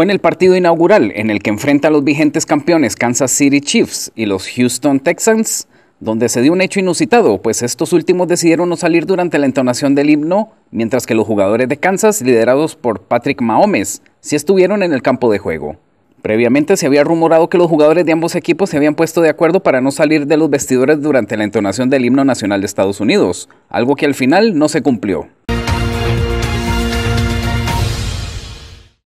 fue en el partido inaugural en el que enfrenta a los vigentes campeones Kansas City Chiefs y los Houston Texans, donde se dio un hecho inusitado, pues estos últimos decidieron no salir durante la entonación del himno, mientras que los jugadores de Kansas, liderados por Patrick Mahomes, sí estuvieron en el campo de juego. Previamente se había rumorado que los jugadores de ambos equipos se habían puesto de acuerdo para no salir de los vestidores durante la entonación del himno nacional de Estados Unidos, algo que al final no se cumplió.